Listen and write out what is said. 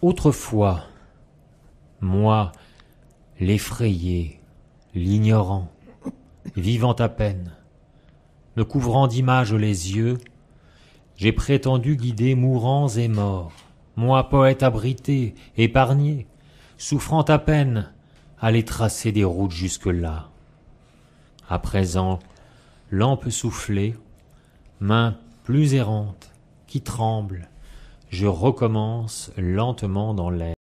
Autrefois, moi, l'effrayé, l'ignorant, vivant à peine, me couvrant d'images les yeux, j'ai prétendu guider mourants et morts, moi poète abrité, épargné, souffrant à peine, les tracer des routes jusque-là. À présent, lampe soufflée, main plus errante, qui tremble, je recommence lentement dans l'air.